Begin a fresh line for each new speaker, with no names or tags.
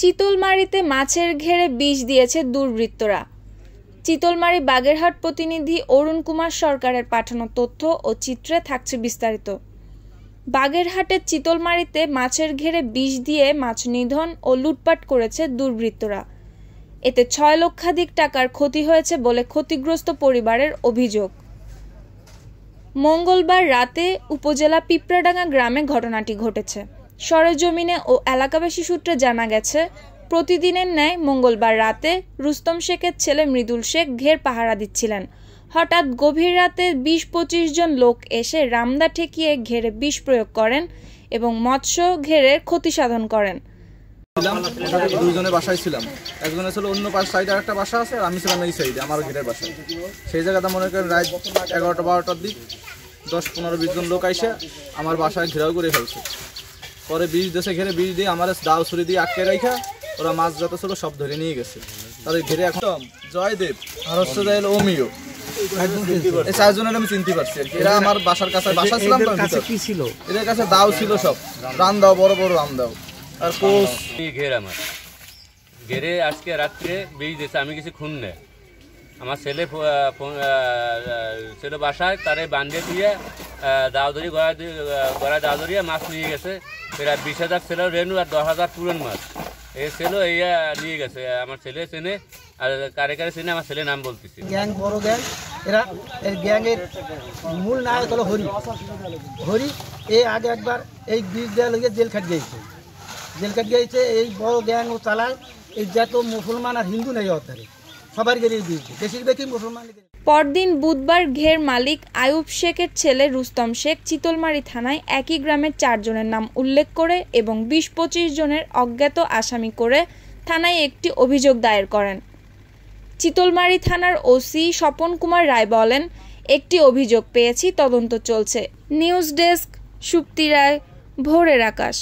চিতলমারিতে মাছের ঘেরে বিষ দিয়েছে দুর্বৃত্তরা চিতলমারি বাগেরহাট প্রতিনিধি অরুণ কুমার সরকারের পাঠানো তথ্য ও চিত্রে থাকছে বিস্তারিত বাগেরহাটের চিতলমারিতে মাছের ঘেরে বিষ দিয়ে মাছ নিধন ও লুটপাট করেছে দুর্বৃত্তরা এতে ছয় লক্ষাধিক টাকার ক্ষতি হয়েছে বলে ক্ষতিগ্রস্ত পরিবারের অভিযোগ মঙ্গলবার রাতে উপজেলা পিঁপড়াডাঙ্গা গ্রামে ঘটনাটি ঘটেছে সরেজমিনে ও এলাকাবাসী সূত্রে জানা গেছে প্রতিদিনের ন্যায় মঙ্গলবার রাতে রুস্তম শেখের ছেলে মৃদুল শেখ ঘের পাহারা দিচ্ছিলেন হঠাৎ গভীর রাতে বিশ পঁচিশ জন লোক এসে রামদা ঠেকিয়ে ঘেরে বিষ প্রয়োগ করেন এবং মৎস্য ঘেরে ক্ষতি সাধন করেন
দুইজনে বাসায় ছিলাম একজন ছিল অন্য পাশ সাইডে একটা বাসা আছে আমি ছিলাম এই সাইডে আমার ঘেরের বাসায় সেই জায়গাটা মনে করেন রাত এগারোটা বারোটার দিক দশ পনেরো বিশ জন লোক আইসে আমার বাসায় ঘেরাও করে ফেলছে পরে বিষ দেশে ঘেরে বিষ দিয়ে আমার দাও ছুরি দিয়ে আটকে রেখা ওরা মাছ যত ছিল সব ধরে নিয়ে গেছে তাদের ঘিরে এখন জয়দেব আর হচ্ছে আমি চিনতে পারছি এরা আমার বাসার বাসা দাও ছিল সব দাও বড় বড় দাও আর
ঘের আমার ঘেরে আজকে রাত্রে বিষ আমি কিছু খুন নেই আমার ছেলে ছেলে বাসায় তারে বান্ধে দিয়ে দাও ধরি গড়া গড়ায় দাও ধরিয়ে মাছ নিয়ে গেছে এরা বিশ হাজার ছেলের রেনু আর দশ হাজার পুরন মাছ এ ছেলে এইয়া নিয়ে গেছে আমার ছেলে চেনে আর কারে কারে চেনে আমার ছেলে নাম বলতেছে গ্যাং
বড় গ্যাং এরা এই গ্যাংয়ের মূল নায়ক হলো হরি হরি এ আগে একবার এই বীজ দেওয়া লেগে জেল খাট গিয়েছে জেল খাট গিয়েছে এই বড় গ্যাং ও চালায় এই যত মুসলমান আর হিন্দু নেই অত্যারে
পরদিন বুধবার ঘের মালিক আয়ুব শেখের ছেলে রুস্তম শেখ চিতলমারি থানায় একই গ্রামের চারজনের নাম উল্লেখ করে এবং বিশ পঁচিশ জনের অজ্ঞাত আসামি করে থানায় একটি অভিযোগ দায়ের করেন চিতলমারি থানার ওসি স্বপন কুমার রায় বলেন একটি অভিযোগ পেয়েছি তদন্ত চলছে নিউজ ডেস্ক সুপ্তি রায় ভোরের আকাশ